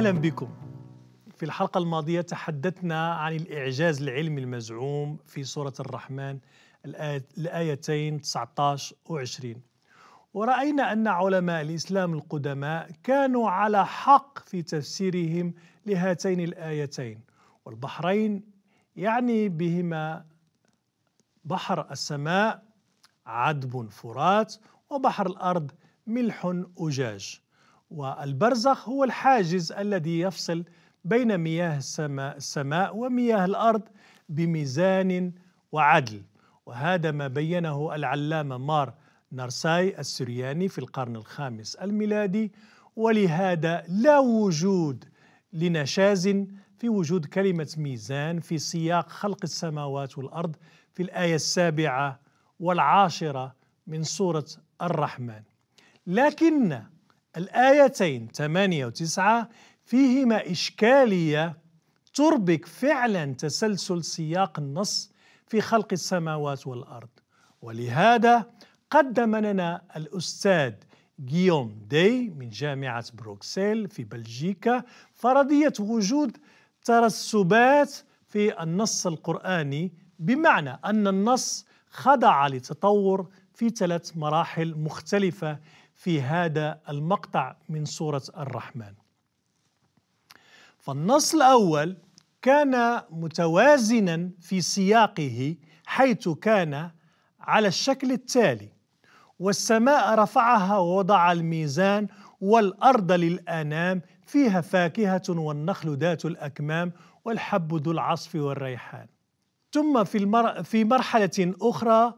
أهلا بكم في الحلقة الماضية تحدثنا عن الإعجاز العلمي المزعوم في سورة الرحمن الآيتين 19 و 20 ورأينا أن علماء الإسلام القدماء كانوا على حق في تفسيرهم لهاتين الآيتين والبحرين يعني بهما بحر السماء عذب فرات وبحر الأرض ملح أجاج والبرزخ هو الحاجز الذي يفصل بين مياه السماء, السماء ومياه الارض بميزان وعدل وهذا ما بينه العلامه مار نرساي السرياني في القرن الخامس الميلادي ولهذا لا وجود لنشاز في وجود كلمه ميزان في سياق خلق السماوات والارض في الايه السابعه والعاشره من سوره الرحمن لكن الآيتين 8 و9 فيهما إشكالية تربك فعلا تسلسل سياق النص في خلق السماوات والأرض ولهذا قدم لنا الأستاذ جيوم دي من جامعة بروكسل في بلجيكا فرضية وجود ترسبات في النص القرآني بمعنى أن النص خضع لتطور في ثلاث مراحل مختلفة في هذا المقطع من سورة الرحمن فالنص الأول كان متوازنا في سياقه حيث كان على الشكل التالي والسماء رفعها ووضع الميزان والأرض للأنام فيها فاكهة والنخل ذات الأكمام والحب ذو العصف والريحان ثم في, المر... في مرحلة أخرى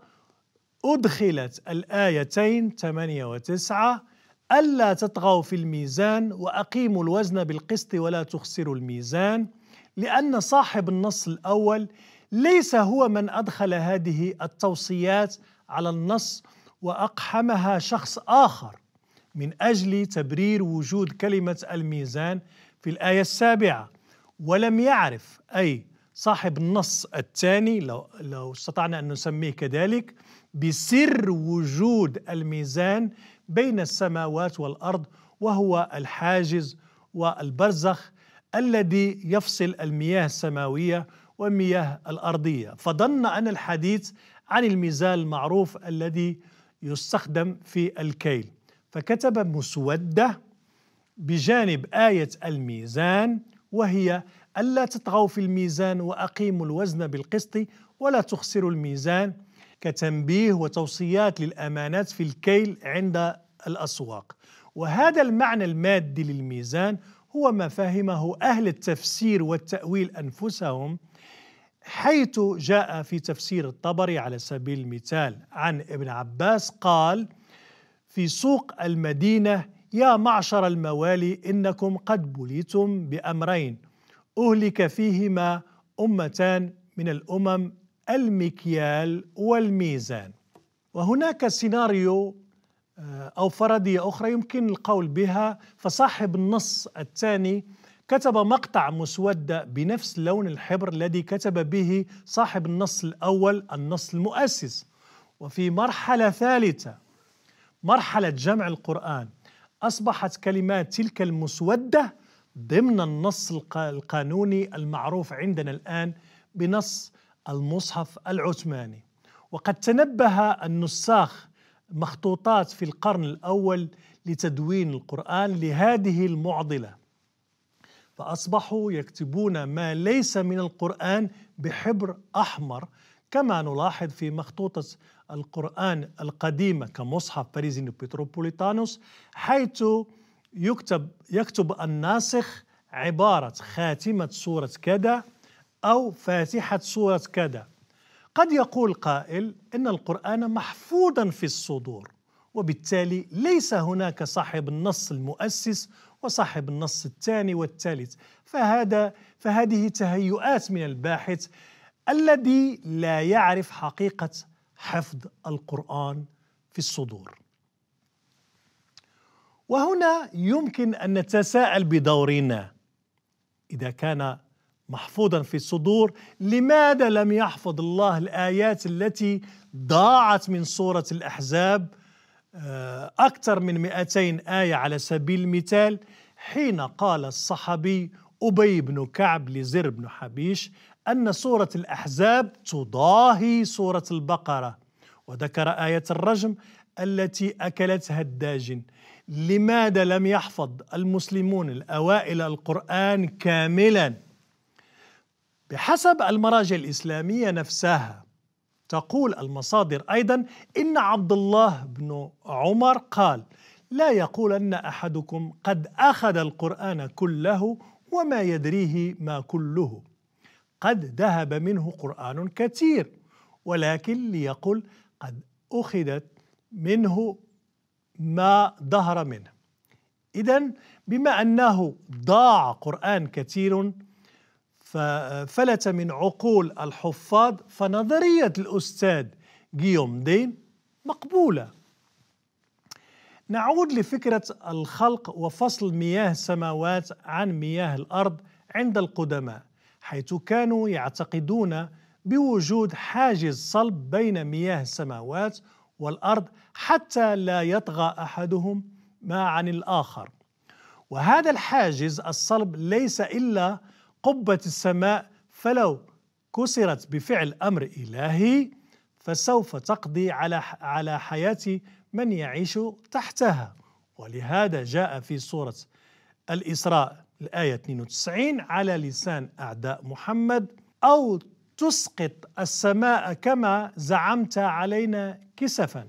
أدخلت الآيتين 8 و9 ألا تطغوا في الميزان وأقيموا الوزن بالقسط ولا تخسروا الميزان لأن صاحب النص الأول ليس هو من أدخل هذه التوصيات على النص وأقحمها شخص آخر من أجل تبرير وجود كلمة الميزان في الآية السابعة ولم يعرف أي صاحب النص الثاني لو, لو استطعنا أن نسميه كذلك بسر وجود الميزان بين السماوات والأرض وهو الحاجز والبرزخ الذي يفصل المياه السماوية والمياه الأرضية فظن أن الحديث عن الميزان المعروف الذي يستخدم في الكيل فكتب مسودة بجانب آية الميزان وهي ألا تطغوا في الميزان وأقيموا الوزن بالقسط ولا تخسروا الميزان كتنبيه وتوصيات للأمانات في الكيل عند الأسواق وهذا المعنى المادي للميزان هو ما فهمه أهل التفسير والتأويل أنفسهم حيث جاء في تفسير الطبري على سبيل المثال عن ابن عباس قال في سوق المدينة يا معشر الموالي إنكم قد بليتم بأمرين أهلك فيهما أمتان من الأمم المكيال والميزان وهناك سيناريو آه، أو فرضية أخرى يمكن القول بها فصاحب النص الثاني كتب مقطع مسودة بنفس لون الحبر الذي كتب به صاحب النص الأول النص المؤسس وفي مرحلة ثالثة مرحلة جمع القرآن أصبحت كلمات تلك المسودة ضمن النص القانوني المعروف عندنا الآن بنص المصحف العثماني وقد تنبه النساخ مخطوطات في القرن الأول لتدوين القرآن لهذه المعضلة فأصبحوا يكتبون ما ليس من القرآن بحبر أحمر كما نلاحظ في مخطوطة القرآن القديمة كمصحف باريزين بيتروبوليتانوس حيث يكتب يكتب الناسخ عبارة خاتمة سورة كذا أو فاتحة سورة كذا قد يقول قائل إن القرآن محفوظا في الصدور وبالتالي ليس هناك صاحب النص المؤسس وصاحب النص الثاني والثالث فهذا فهذه تهيؤات من الباحث الذي لا يعرف حقيقه حفظ القران في الصدور وهنا يمكن ان نتساءل بدورنا اذا كان محفوظا في الصدور لماذا لم يحفظ الله الايات التي ضاعت من سوره الاحزاب آه، اكثر من 200 ايه على سبيل المثال حين قال الصحابي ابي بن كعب لزر بن حبيش أن سورة الأحزاب تضاهي سورة البقرة وذكر آية الرجم التي أكلتها الداجن لماذا لم يحفظ المسلمون الأوائل القرآن كاملا بحسب المراجع الإسلامية نفسها تقول المصادر أيضا إن عبد الله بن عمر قال لا يقولن أحدكم قد أخذ القرآن كله وما يدريه ما كله قد ذهب منه قرآن كثير ولكن ليقل قد أخذت منه ما ظهر منه إذا بما أنه ضاع قرآن كثير ففلت من عقول الحفاظ فنظرية الأستاذ جيوم دين مقبولة نعود لفكرة الخلق وفصل مياه السماوات عن مياه الأرض عند القدماء حيث كانوا يعتقدون بوجود حاجز صلب بين مياه السماوات والارض حتى لا يطغى احدهم ما عن الاخر وهذا الحاجز الصلب ليس الا قبه السماء فلو كسرت بفعل امر الهي فسوف تقضي على على حياه من يعيش تحتها ولهذا جاء في سوره الاسراء الآية 92 على لسان أعداء محمد أو تسقط السماء كما زعمت علينا كسفا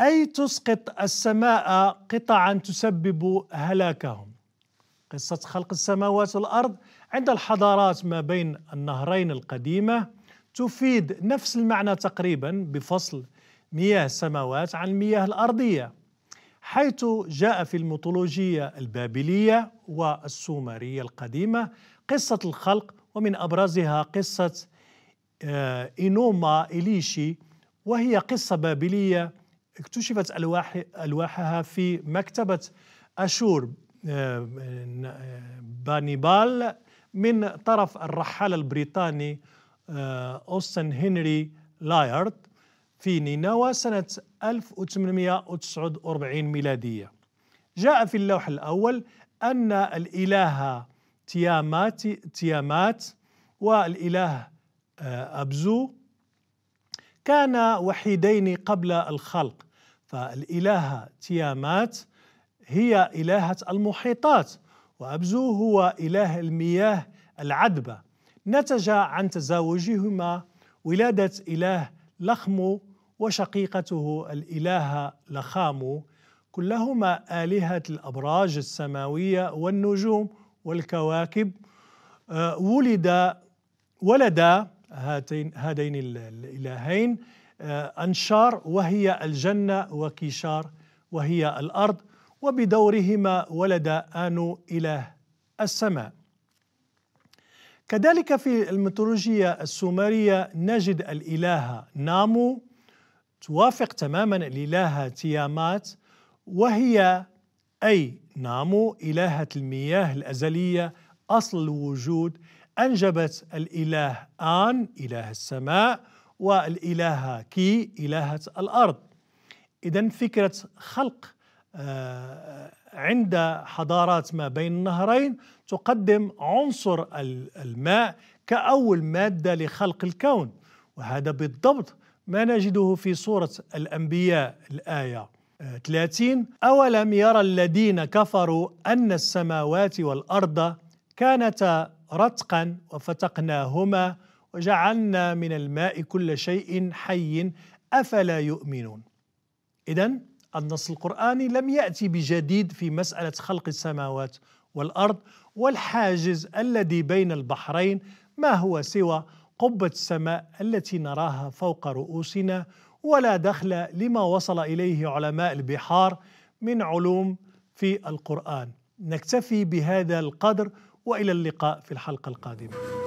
أي تسقط السماء قطعا تسبب هلاكهم قصة خلق السماوات والأرض عند الحضارات ما بين النهرين القديمة تفيد نفس المعنى تقريبا بفصل مياه السماوات عن المياه الأرضية حيث جاء في الميثولوجية البابلية والسومرية القديمة قصة الخلق ومن أبرزها قصة إنوما آه، إليشي وهي قصة بابلية اكتشفت ألواح ألواحها في مكتبة أشور آه، بانيبال من طرف الرحالة البريطاني آه، أوستن هنري لايرد في نينوى سنة 1849 ميلادية جاء في اللوح الأول أن الإله تيامات, تيامات والإله آه، أبزو كانا وحيدين قبل الخلق فالإلهة تيامات هي إلهة المحيطات وأبزو هو إله المياه العذبة نتج عن تزاوجهما ولادة إله لخمو وشقيقته الإلهة لخامو كلهما آلهة الأبراج السماوية والنجوم والكواكب آه، ولد ولدا هاتين هذين الإلهين آه، أنشار وهي الجنة وكيشار وهي الأرض وبدورهما ولد آنو إله السماء كذلك في الميثولوجيا السومرية نجد الإله نامو توافق تماما الإلهة تيامات وهي أي نامو إلهة المياه الأزلية أصل الوجود أنجبت الإله آن إله السماء والإلهة كي إلهة الأرض إذا فكرة خلق آه، عند حضارات ما بين النهرين تقدم عنصر الماء كأول مادة لخلق الكون وهذا بالضبط ما نجده في سورة الأنبياء الآية 30 آه، أولم يرى الذين كفروا أن السماوات والأرض كانتا رتقا وفتقناهما وجعلنا من الماء كل شيء حي أفلا يؤمنون إذا النص القرآني لم يأتي بجديد في مسألة خلق السماوات والأرض والحاجز الذي بين البحرين ما هو سوى قبة السماء التي نراها فوق رؤوسنا ولا دخل لما وصل اليه علماء البحار من علوم في القرآن نكتفي بهذا القدر والى اللقاء في الحلقه القادمه